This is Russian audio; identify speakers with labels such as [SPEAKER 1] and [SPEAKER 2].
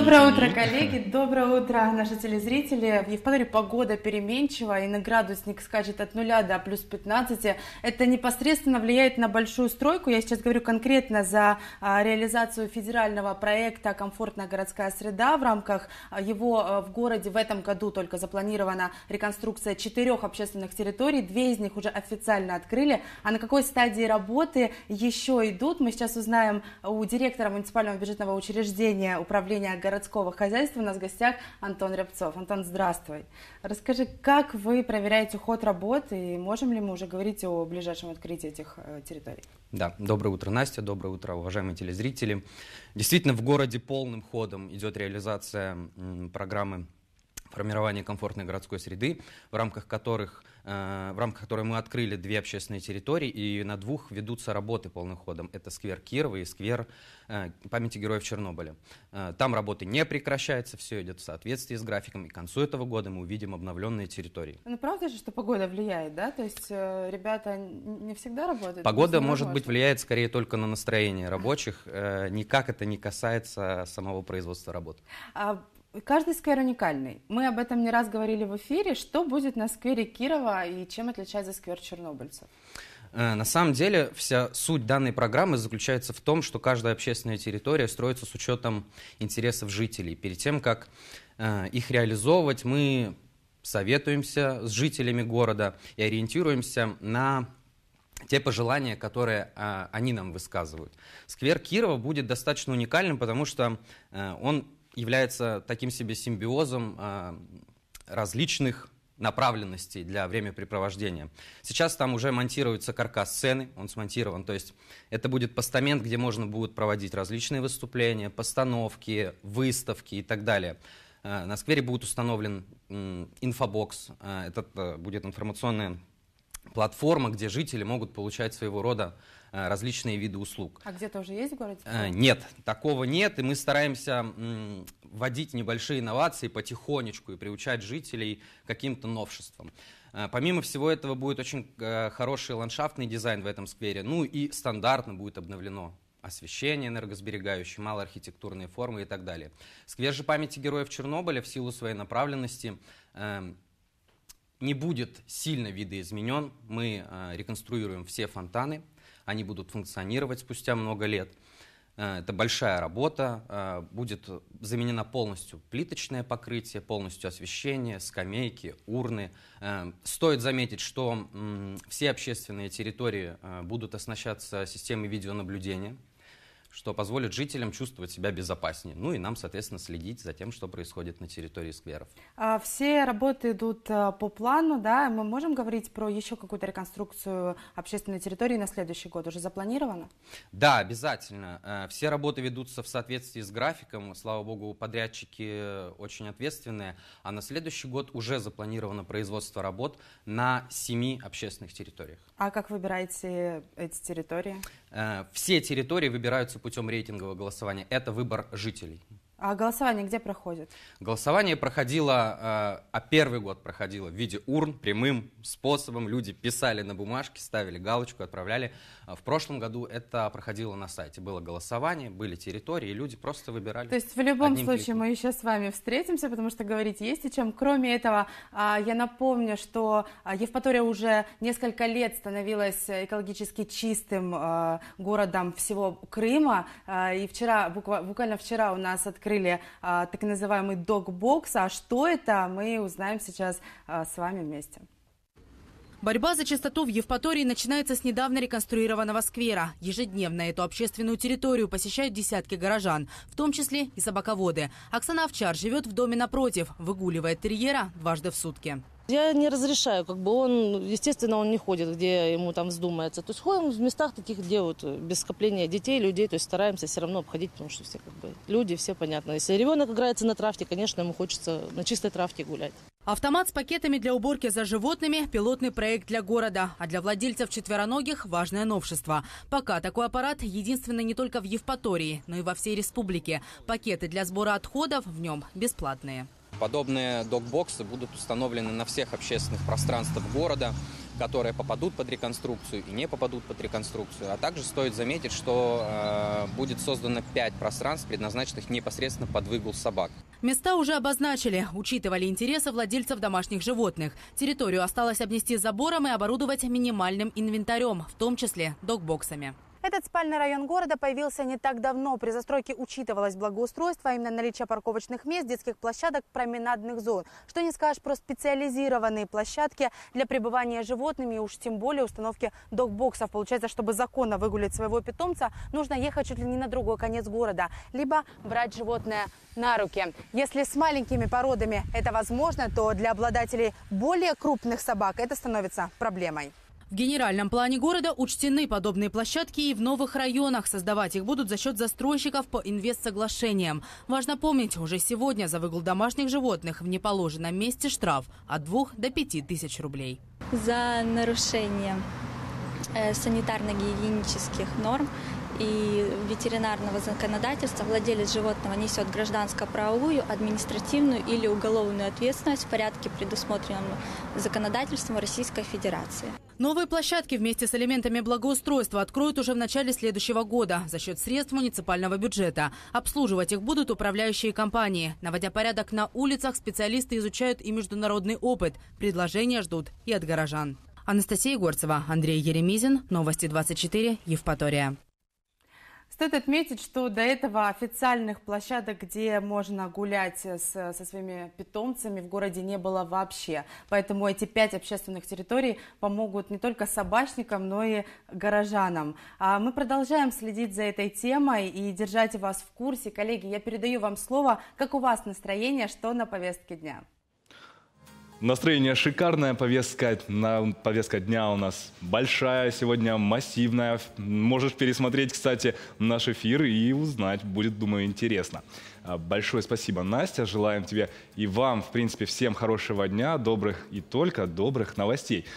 [SPEAKER 1] Доброе утро, коллеги, доброе утро, наши телезрители. В Евпатории погода переменчива, и на градусник скачет от 0 до плюс 15. Это непосредственно влияет на большую стройку. Я сейчас говорю конкретно за а, реализацию федерального проекта «Комфортная городская среда». В рамках а, его а, в городе в этом году только запланирована реконструкция четырех общественных территорий. Две из них уже официально открыли. А на какой стадии работы еще идут, мы сейчас узнаем у директора муниципального бюджетного учреждения управления городского городского хозяйства. У нас в гостях Антон Рябцов. Антон, здравствуй. Расскажи, как вы проверяете ход работ и можем ли мы уже говорить о ближайшем открытии этих э, территорий?
[SPEAKER 2] Да, доброе утро, Настя, доброе утро, уважаемые телезрители. Действительно, в городе полным ходом идет реализация программы формирование комфортной городской среды, в рамках которых э, в рамках которой мы открыли две общественные территории, и на двух ведутся работы полным ходом. Это сквер Кирова и сквер э, памяти героев Чернобыля. Э, там работы не прекращаются, все идет в соответствии с графиком, и к концу этого года мы увидим обновленные территории.
[SPEAKER 1] Ну правда же, что погода влияет, да? То есть ребята не всегда работают? Погода, может работают. быть,
[SPEAKER 2] влияет скорее только на настроение рабочих, никак это не касается самого производства работ.
[SPEAKER 1] А Каждый сквер уникальный. Мы об этом не раз говорили в эфире. Что будет на сквере Кирова и чем отличается сквер чернобыльцев?
[SPEAKER 2] Э, на самом деле вся суть данной программы заключается в том, что каждая общественная территория строится с учетом интересов жителей. Перед тем, как э, их реализовывать, мы советуемся с жителями города и ориентируемся на те пожелания, которые а, они нам высказывают. Сквер Кирова будет достаточно уникальным, потому что а, он является таким себе симбиозом э, различных направленностей для времяпрепровождения. Сейчас там уже монтируется каркас сцены, он смонтирован, то есть это будет постамент, где можно будет проводить различные выступления, постановки, выставки и так далее. Э, на сквере будет установлен инфобокс, э, это будет информационная платформа, где жители могут получать своего рода э, различные виды услуг.
[SPEAKER 1] А где тоже есть в городе? Э, нет,
[SPEAKER 2] такого нет, и мы стараемся вводить небольшие инновации потихонечку и приучать жителей к каким-то новшествам. Э, помимо всего этого будет очень хороший ландшафтный дизайн в этом сквере, ну и стандартно будет обновлено освещение энергосберегающее, малоархитектурные формы и так далее. Сквер же памяти героев Чернобыля в силу своей направленности эм, не будет сильно видоизменен. Мы а, реконструируем все фонтаны, они будут функционировать спустя много лет. Э, это большая работа, э, будет заменено полностью плиточное покрытие, полностью освещение, скамейки, урны. Э, стоит заметить, что все общественные территории будут оснащаться системой видеонаблюдения что позволит жителям чувствовать себя безопаснее. Ну и нам, соответственно, следить за тем, что происходит на территории скверов.
[SPEAKER 1] А, все работы идут э, по плану, да? Мы можем говорить про еще какую-то реконструкцию общественной территории на следующий год? Уже запланировано?
[SPEAKER 2] Да, обязательно. Э, все работы ведутся в соответствии с графиком. Слава богу, подрядчики э, очень ответственные. А на следующий год уже запланировано производство работ на семи общественных территориях.
[SPEAKER 1] А как выбираете эти территории?
[SPEAKER 2] Все территории выбираются путем рейтингового голосования, это выбор жителей.
[SPEAKER 1] А голосование где проходит?
[SPEAKER 2] Голосование проходило, э, а первый год проходило в виде урн, прямым способом. Люди писали на бумажке, ставили галочку, отправляли. А в прошлом году это проходило на сайте. Было голосование, были территории, и люди просто выбирали. То есть в любом случае кликом.
[SPEAKER 1] мы еще с вами встретимся, потому что говорить есть о чем. Кроме этого, а, я напомню, что а, Евпатория уже несколько лет становилась экологически чистым городом всего Крыма. И вчера, буквально вчера у нас открылся открыли а, так называемый док-бокс. А что это, мы узнаем сейчас а, с вами вместе. Борьба за чистоту в Евпатории начинается с недавно реконструированного сквера. Ежедневно эту общественную территорию посещают десятки горожан, в том числе и собаководы. Оксана Овчар живет в доме напротив, выгуливает терьера дважды в сутки. Я не разрешаю, как бы он, естественно, он не ходит, где ему там вздумается. То есть ходим в местах таких, где вот без скопления детей, людей, то есть стараемся все равно обходить, потому что все как бы люди, все понятно. Если ребенок играется на травке, конечно, ему хочется на чистой травке гулять. Автомат с пакетами для уборки за животными – пилотный проект для города. А для владельцев четвероногих – важное новшество. Пока такой аппарат единственный не только в Евпатории, но и во всей республике. Пакеты для сбора отходов в нем бесплатные.
[SPEAKER 2] Подобные док-боксы будут установлены на всех общественных пространствах города, которые попадут под реконструкцию и не попадут под реконструкцию. А также стоит заметить, что э, будет создано пять пространств, предназначенных непосредственно под выгул собак.
[SPEAKER 1] Места уже обозначили, учитывали интересы владельцев домашних животных. Территорию осталось обнести забором и оборудовать минимальным инвентарем, в том числе док-боксами. Этот спальный район города появился не так давно. При застройке учитывалось благоустройство, а именно наличие парковочных мест, детских площадок, променадных зон. Что не скажешь про специализированные площадки для пребывания животными и уж тем более установки док-боксов. Получается, чтобы законно выгулить своего питомца, нужно ехать чуть ли не на другой конец города, либо брать животное на руки. Если с маленькими породами это возможно, то для обладателей более крупных собак это становится проблемой. В генеральном плане города учтены подобные площадки и в новых районах. Создавать их будут за счет застройщиков по инвестсоглашениям. Важно помнить, уже сегодня за выгул домашних животных в неположенном месте штраф от 2 до 5 тысяч рублей.
[SPEAKER 2] За нарушение э, санитарно-гигиенических норм и ветеринарного законодательства владелец животного несет гражданско-правовую, административную или уголовную ответственность в порядке, предусмотренном законодательством Российской Федерации.
[SPEAKER 1] Новые площадки вместе с элементами благоустройства откроют уже в начале следующего года за счет средств муниципального бюджета. Обслуживать их будут управляющие компании. Наводя порядок на улицах, специалисты изучают и международный опыт. Предложения ждут и от горожан. Анастасия Горцева, Андрей Еремизин, Новости 24, Евпатория. Стоит отметить, что до этого официальных площадок, где можно гулять с, со своими питомцами, в городе не было вообще. Поэтому эти пять общественных территорий помогут не только собачникам, но и горожанам. А мы продолжаем следить за этой темой и держать вас в курсе. Коллеги, я передаю вам слово. Как у вас настроение, что на повестке дня?
[SPEAKER 2] Настроение шикарное, повестка, на, повестка дня у нас большая сегодня, массивная. Можешь пересмотреть, кстати, наш эфир и узнать, будет, думаю, интересно. А, большое спасибо, Настя, желаем тебе и вам, в принципе, всем хорошего дня, добрых и только добрых
[SPEAKER 1] новостей.